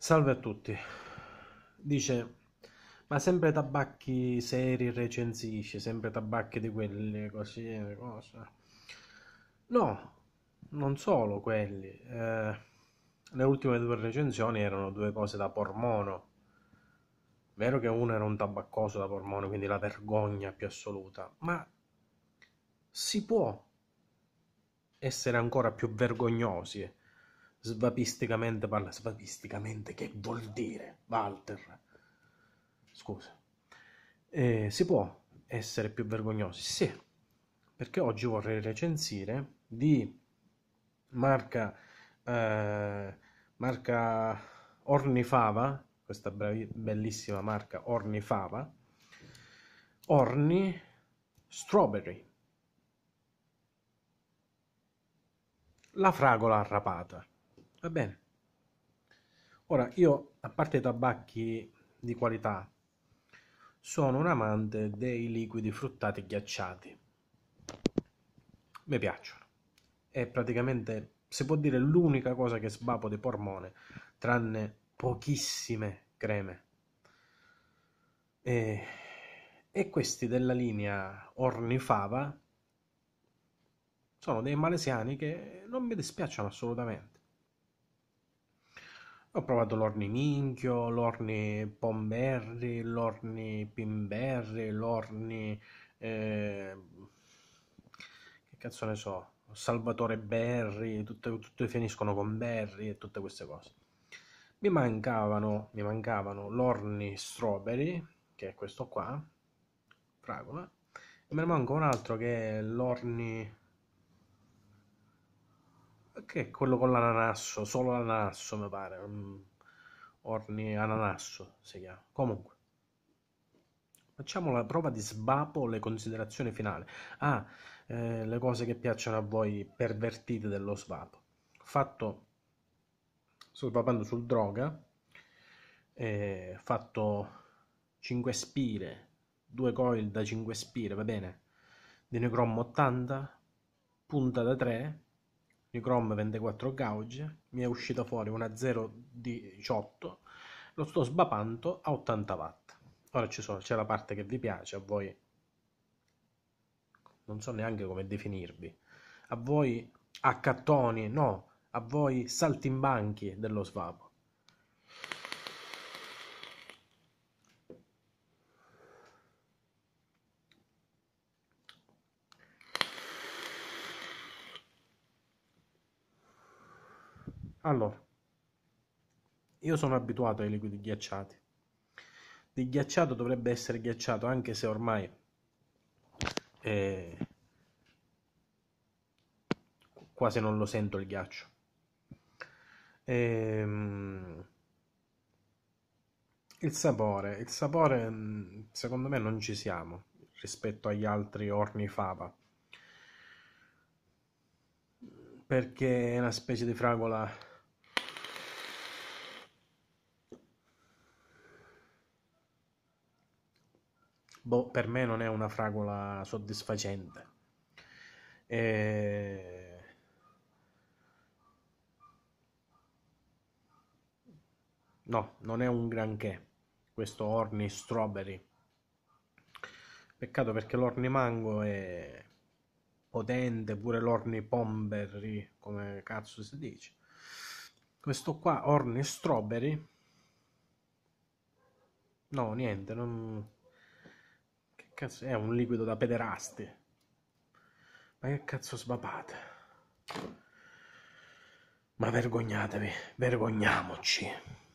Salve a tutti. Dice, ma sempre tabacchi seri recensisci, sempre tabacchi di quelli così, cose. No, non solo quelli. Eh, le ultime due recensioni erano due cose da pormono. Vero che uno era un tabaccoso da pormono, quindi la vergogna più assoluta, ma si può essere ancora più vergognosi svapisticamente parla. Svapisticamente che vuol dire, Walter? Scusa. Eh, si può essere più vergognosi? Sì, perché oggi vorrei recensire di marca, eh, marca Ornifava, questa bravi, bellissima marca Ornifava, Orni Strawberry. La fragola arrapata. Va bene. Ora, io, a parte i tabacchi di qualità, sono un amante dei liquidi fruttati ghiacciati. Mi piacciono. È praticamente, si può dire, l'unica cosa che sbapo di Pormone, tranne pochissime creme. E, e questi della linea Ornifava sono dei malesiani che non mi dispiacciono assolutamente ho provato l'orne minchio, l'orne pomberri, l'orne pimberry, l'orne... Eh, che cazzo ne so? Salvatore Berry, tutte, tutte finiscono con Berry e tutte queste cose. Mi mancavano, mi mancavano l'orne strawberry, che è questo qua, fragola, e me ne manca un altro che è l'orne che è quello con l'ananasso, solo l'ananasso mi pare, mm. Orni Ananasso si chiama, comunque. Facciamo la prova di svapo, le considerazioni finali. Ah, eh, le cose che piacciono a voi pervertite dello svapo. Fatto, sto svapando sul droga, eh, fatto 5 spire, 2 coil da 5 spire, va bene? Di Necrom 80, punta da 3, di Chrome 24 gauge, mi è uscita fuori una 018, lo sto sbapando a 80 watt. Ora ci sono, c'è la parte che vi piace, a voi non so neanche come definirvi, a voi accattoni, no, a voi saltimbanchi dello svapo. Allora, io sono abituato ai liquidi ghiacciati. Di ghiacciato dovrebbe essere ghiacciato, anche se ormai eh, quasi non lo sento il ghiaccio. Ehm, il sapore, il sapore mm, secondo me non ci siamo rispetto agli altri orni fava perché è una specie di fragola boh, per me non è una fragola soddisfacente. E... No, non è un granché questo Orni Strawberry. Peccato perché l'Orni Mango è potente, pure l'Orni Pomberry, come cazzo si dice. Questo qua, Orni Strawberry. No, niente, non... Cazzo, è un liquido da pederasti. Ma che cazzo sbapate? Ma vergognatevi, vergogniamoci.